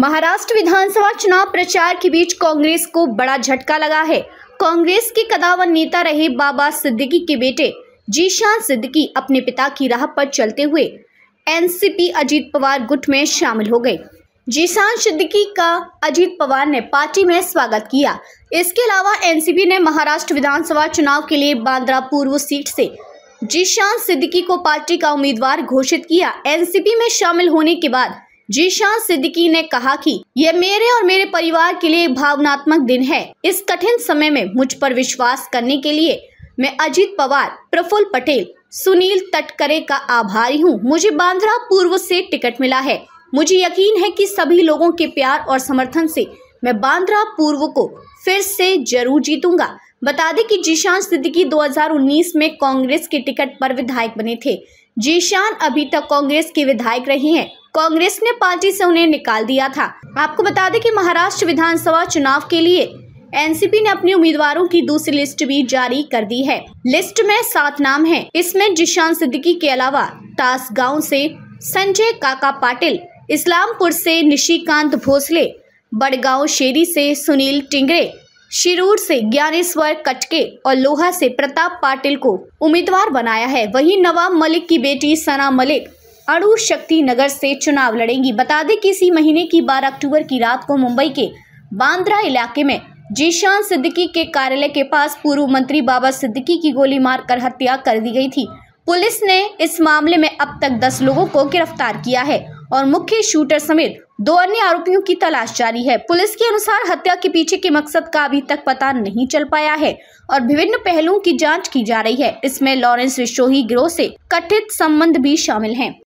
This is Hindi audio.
महाराष्ट्र विधानसभा चुनाव प्रचार के बीच कांग्रेस को बड़ा झटका लगा है कांग्रेस के कदावर नेता रहे बाबा सिद्दीकी के बेटे जीशान सिद्दीकी अपने पिता की राह पर चलते हुए एनसीपी अजीत पवार गुट में शामिल हो गए जीशान सिद्दीकी का अजीत पवार ने पार्टी में स्वागत किया इसके अलावा एनसीपी ने महाराष्ट्र विधानसभा चुनाव के लिए बांद्रा पूर्व सीट से जीशान सिद्दीकी को पार्टी का उम्मीदवार घोषित किया एनसीपी में शामिल होने के बाद जीशान सिद्दीकी ने कहा कि यह मेरे और मेरे परिवार के लिए भावनात्मक दिन है इस कठिन समय में मुझ पर विश्वास करने के लिए मैं अजीत पवार प्रफुल्ल पटेल सुनील तटकरे का आभारी हूँ मुझे बांद्रा पूर्व से टिकट मिला है मुझे यकीन है कि सभी लोगों के प्यार और समर्थन से मैं बांद्रा पूर्व को फिर से जरूर जीतूंगा बता दें कि जीशान सिद्दीकी 2019 में कांग्रेस के टिकट पर विधायक बने थे जीशान अभी तक कांग्रेस के विधायक रहे हैं कांग्रेस ने पार्टी से उन्हें निकाल दिया था आपको बता दें कि महाराष्ट्र विधानसभा चुनाव के लिए एनसीपी ने अपने उम्मीदवारों की दूसरी लिस्ट भी जारी कर दी है लिस्ट में सात नाम हैं। इसमें जिशान सिद्दीकी के अलावा तास गांव से संजय काका पाटिल इस्लामपुर से निशिकांत भोसले बड़गांव शेरी से सुनील टिंगरे शिरूर से ज्ञानेश्वर कटके और लोहा से प्रताप पाटिल को उम्मीदवार बनाया है वहीं नवाब मलिक की बेटी सना मलिक अड़ू शक्ति नगर से चुनाव लड़ेंगी बता दें कि इसी महीने की 12 अक्टूबर की रात को मुंबई के बांद्रा इलाके में जीशान सिद्दीकी के कार्यालय के पास पूर्व मंत्री बाबा सिद्दीकी की गोली मारकर हत्या कर दी गई थी पुलिस ने इस मामले में अब तक दस लोगों को गिरफ्तार किया है और मुख्य शूटर समेत दो अन्य आरोपियों की तलाश जारी है पुलिस के अनुसार हत्या के पीछे के मकसद का अभी तक पता नहीं चल पाया है और विभिन्न पहलुओं की जांच की जा रही है इसमें लॉरेंस विश्रोही गिरोह से कथित संबंध भी शामिल हैं।